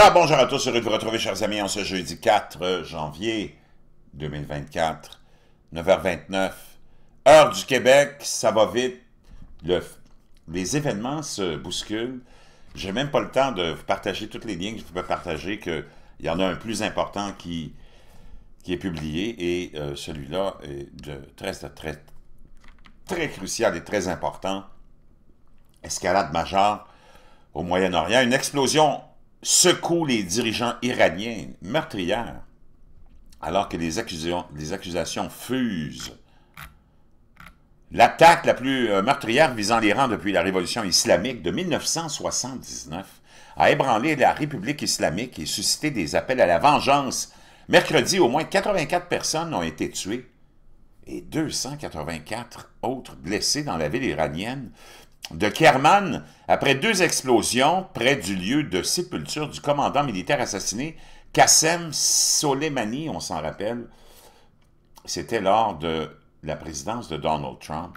Alors bonjour à tous, heureux de vous retrouver chers amis en ce jeudi 4 euh, janvier 2024, 9h29, heure du Québec, ça va vite, les événements se bousculent, j'ai même pas le temps de vous partager toutes les liens que je peux partager, qu'il y en a un plus important qui, qui est publié et euh, celui-là est de très, très, très crucial et très important, escalade majeure au Moyen-Orient, une explosion secoue les dirigeants iraniens meurtrières, alors que les accusations, accusations fusent. L'attaque la plus euh, meurtrière visant l'Iran depuis la révolution islamique de 1979 a ébranlé la République islamique et suscité des appels à la vengeance. Mercredi, au moins 84 personnes ont été tuées et 284 autres blessés dans la ville iranienne de Kerman après deux explosions près du lieu de sépulture du commandant militaire assassiné Qassem Soleimani, on s'en rappelle. C'était lors de la présidence de Donald Trump.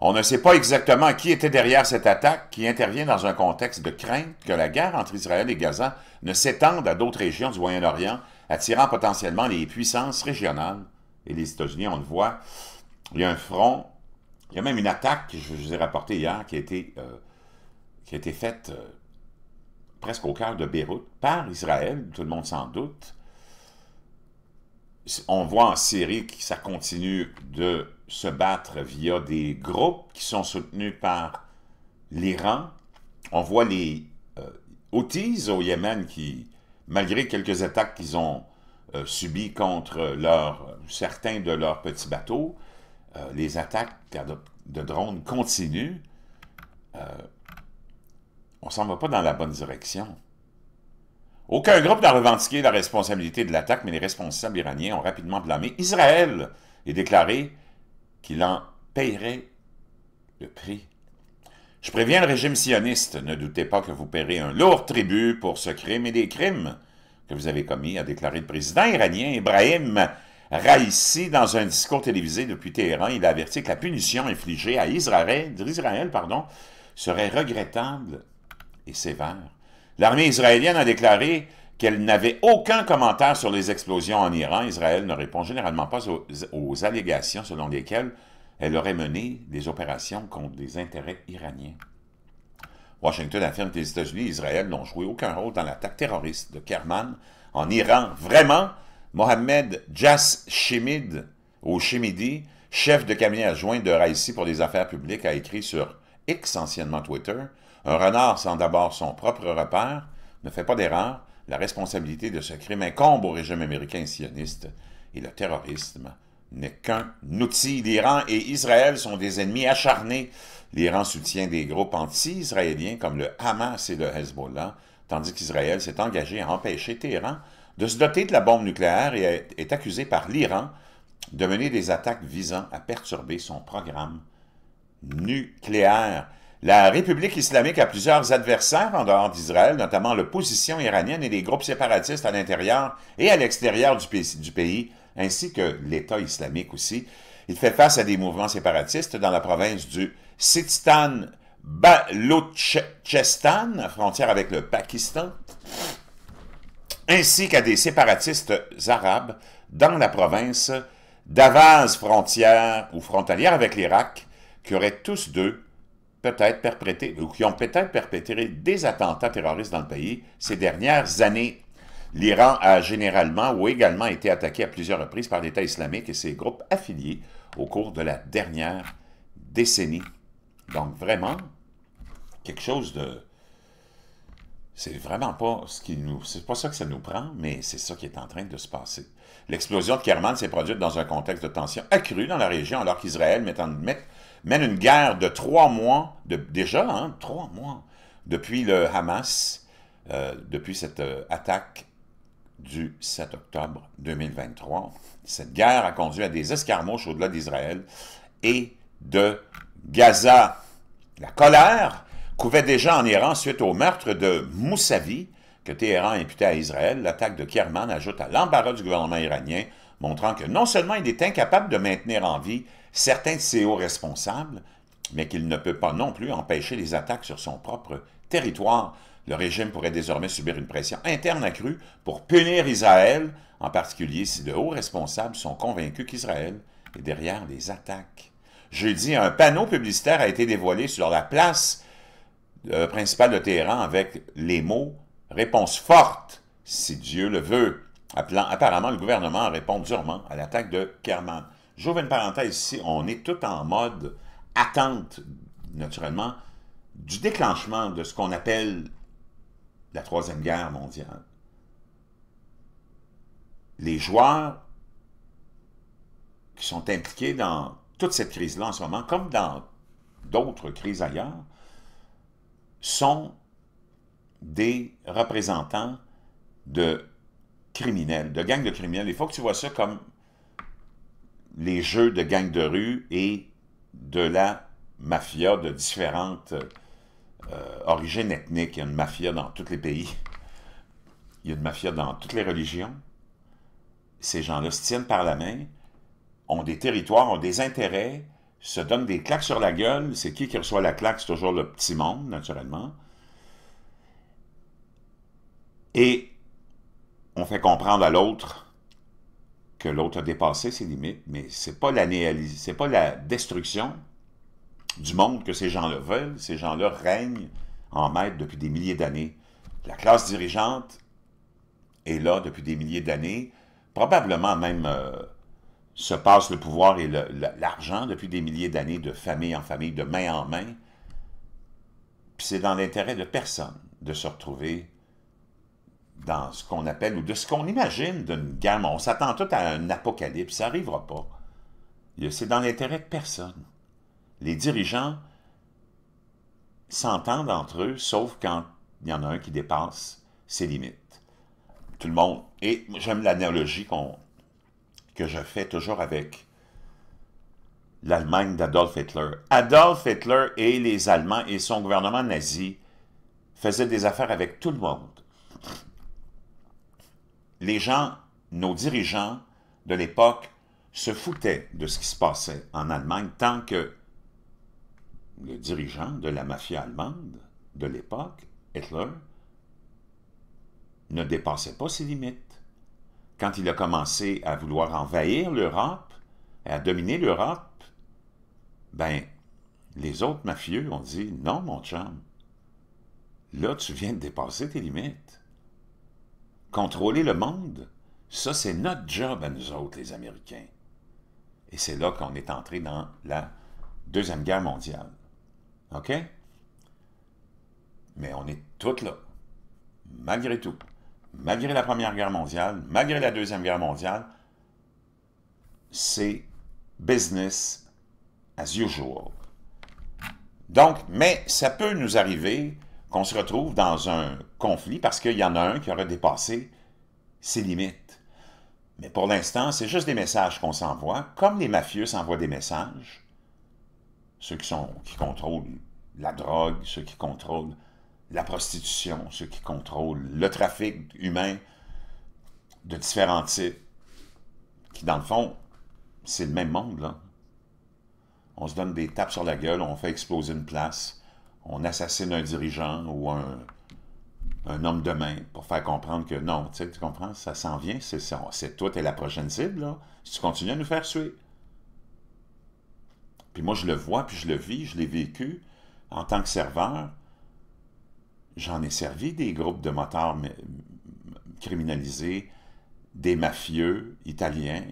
On ne sait pas exactement qui était derrière cette attaque qui intervient dans un contexte de crainte que la guerre entre Israël et Gaza ne s'étende à d'autres régions du Moyen-Orient, attirant potentiellement les puissances régionales. Et les États-Unis, on le voit, il y a un front il y a même une attaque que je vous ai rapportée hier qui a été, euh, qui été faite euh, presque au cœur de Beyrouth par Israël, tout le monde s'en doute. On voit en Syrie que ça continue de se battre via des groupes qui sont soutenus par l'Iran. On voit les euh, au Yémen qui, malgré quelques attaques qu'ils ont euh, subies contre certains de leurs petits bateaux, euh, les attaques de, drones continuent, on euh, on s'en va pas dans la bonne direction. Aucun groupe n'a revendiqué la responsabilité de l'attaque, mais les responsables iraniens ont rapidement blâmé Israël et déclaré qu'il en paierait le prix. Je préviens le régime sioniste, ne doutez pas que vous paierez un lourd tribut pour ce crime et des crimes que vous avez commis, a déclaré le président iranien Ibrahim Raissi dans un discours télévisé depuis Téhéran, il a averti que la punition infligée à Israël, pardon, serait regrettable et sévère. L'armée israélienne a déclaré qu'elle n'avait aucun commentaire sur les explosions en Iran. Israël ne répond généralement pas aux, aux allégations selon lesquelles elle aurait mené des opérations contre des intérêts iraniens. Washington affirme que les États-Unis et Israël n'ont joué aucun rôle dans l'attaque terroriste de Kerman en Iran. Vraiment, Mohamed Jas Chimid, au Chimidi, chef de cabinet adjoint de Raisi pour les affaires publiques, a écrit sur X, anciennement Twitter, Un renard sans d'abord son propre repère ne fait pas d'erreur, la responsabilité de ce crime incombe au régime américain sioniste et le terrorisme n'est qu'un outil. L'Iran et Israël sont des ennemis acharnés. L'Iran soutient des groupes anti-israéliens comme le Hamas et le Hezbollah, tandis qu'Israël s'est engagé à empêcher Téhéran de se doter de la bombe nucléaire et est accusé par l'Iran de mener des attaques visant à perturber son programme nucléaire. La République islamique a plusieurs adversaires en dehors d'Israël, notamment l'opposition iranienne et les groupes séparatistes à l'intérieur et à l'extérieur du pays, ainsi que l'État islamique aussi. Il fait face à des mouvements séparatistes dans la province du sistan la frontière avec le Pakistan ainsi qu'à des séparatistes arabes dans la province d'Avaz frontière ou frontalière avec l'Irak, qui auraient tous deux peut-être perpétré ou qui ont peut-être perpétré des attentats terroristes dans le pays ces dernières années. L'Iran a généralement ou également été attaqué à plusieurs reprises par l'État islamique et ses groupes affiliés au cours de la dernière décennie. Donc vraiment, quelque chose de, c'est vraiment pas ce qui nous. C'est pas ça que ça nous prend, mais c'est ça qui est en train de se passer. L'explosion de Kerman s'est produite dans un contexte de tension accrue dans la région, alors qu'Israël mène une guerre de trois mois, déjà, hein, trois mois, depuis le Hamas, euh, depuis cette euh, attaque du 7 octobre 2023. Cette guerre a conduit à des escarmouches au-delà d'Israël et de Gaza. La colère couvait déjà en Iran suite au meurtre de Mousavi, que Téhéran imputait à Israël. L'attaque de Kerman ajoute à l'embarras du gouvernement iranien, montrant que non seulement il est incapable de maintenir en vie certains de ses hauts responsables, mais qu'il ne peut pas non plus empêcher les attaques sur son propre territoire. Le régime pourrait désormais subir une pression interne accrue pour punir Israël, en particulier si de hauts responsables sont convaincus qu'Israël est derrière les attaques. Jeudi, un panneau publicitaire a été dévoilé sur la place le euh, principal de Téhéran avec les mots réponse forte, si Dieu le veut, appelant apparemment le gouvernement à répondre durement à l'attaque de Kerman. J'ouvre une parenthèse ici, on est tout en mode attente, naturellement, du déclenchement de ce qu'on appelle la Troisième Guerre mondiale. Les joueurs qui sont impliqués dans toute cette crise-là en ce moment, comme dans d'autres crises ailleurs, sont des représentants de criminels, de gangs de criminels. Il faut que tu vois ça comme les jeux de gangs de rue et de la mafia de différentes euh, origines ethniques. Il y a une mafia dans tous les pays. Il y a une mafia dans toutes les religions. Ces gens-là se tiennent par la main, ont des territoires, ont des intérêts, se donnent des claques sur la gueule. C'est qui qui reçoit la claque? C'est toujours le petit monde, naturellement. Et on fait comprendre à l'autre que l'autre a dépassé ses limites, mais c'est pas c'est pas la destruction du monde que ces gens-là veulent. Ces gens-là règnent en maître depuis des milliers d'années. La classe dirigeante est là depuis des milliers d'années, probablement même euh, se passe le pouvoir et l'argent depuis des milliers d'années, de famille en famille, de main en main. Puis c'est dans l'intérêt de personne de se retrouver dans ce qu'on appelle ou de ce qu'on imagine d'une gamme. On s'attend tout à un apocalypse, ça n'arrivera pas. C'est dans l'intérêt de personne. Les dirigeants s'entendent entre eux, sauf quand il y en a un qui dépasse ses limites. Tout le monde. Et j'aime l'analogie qu'on que je fais toujours avec l'Allemagne d'Adolf Hitler. Adolf Hitler et les Allemands et son gouvernement nazi faisaient des affaires avec tout le monde. Les gens, nos dirigeants de l'époque, se foutaient de ce qui se passait en Allemagne tant que le dirigeant de la mafia allemande de l'époque, Hitler, ne dépassait pas ses limites quand il a commencé à vouloir envahir l'Europe, à dominer l'Europe, ben, les autres mafieux ont dit « Non, mon chum, là, tu viens de dépasser tes limites. Contrôler le monde, ça, c'est notre job à nous autres, les Américains. » Et c'est là qu'on est entré dans la Deuxième Guerre mondiale. OK? Mais on est toutes là, malgré tout malgré la Première Guerre mondiale, malgré la Deuxième Guerre mondiale, c'est business as usual. Donc, mais ça peut nous arriver qu'on se retrouve dans un conflit parce qu'il y en a un qui aurait dépassé ses limites. Mais pour l'instant, c'est juste des messages qu'on s'envoie, comme les mafieux s'envoient des messages, ceux qui, sont, qui contrôlent la drogue, ceux qui contrôlent la prostitution, ceux qui contrôlent le trafic humain de différents types, qui dans le fond, c'est le même monde. Là. On se donne des tapes sur la gueule, on fait exploser une place, on assassine un dirigeant ou un, un homme de main pour faire comprendre que non, tu comprends, ça s'en vient, c'est toi, t'es la prochaine cible, si tu continues à nous faire suer. Puis moi, je le vois, puis je le vis, je l'ai vécu en tant que serveur, j'en ai servi des groupes de motards criminalisés, des mafieux italiens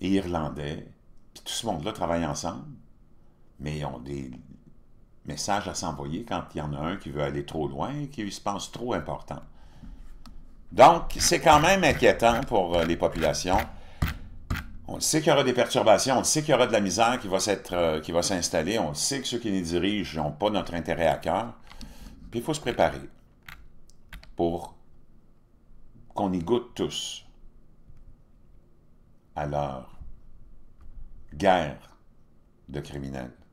et irlandais. Puis tout ce monde-là travaille ensemble, mais ils ont des messages à s'envoyer quand il y en a un qui veut aller trop loin et qui se pense trop important. Donc, c'est quand même inquiétant pour euh, les populations. On sait qu'il y aura des perturbations, on sait qu'il y aura de la misère qui va euh, s'installer, on sait que ceux qui les dirigent n'ont pas notre intérêt à cœur il faut se préparer pour qu'on y goûte tous. à leur guerre de criminels.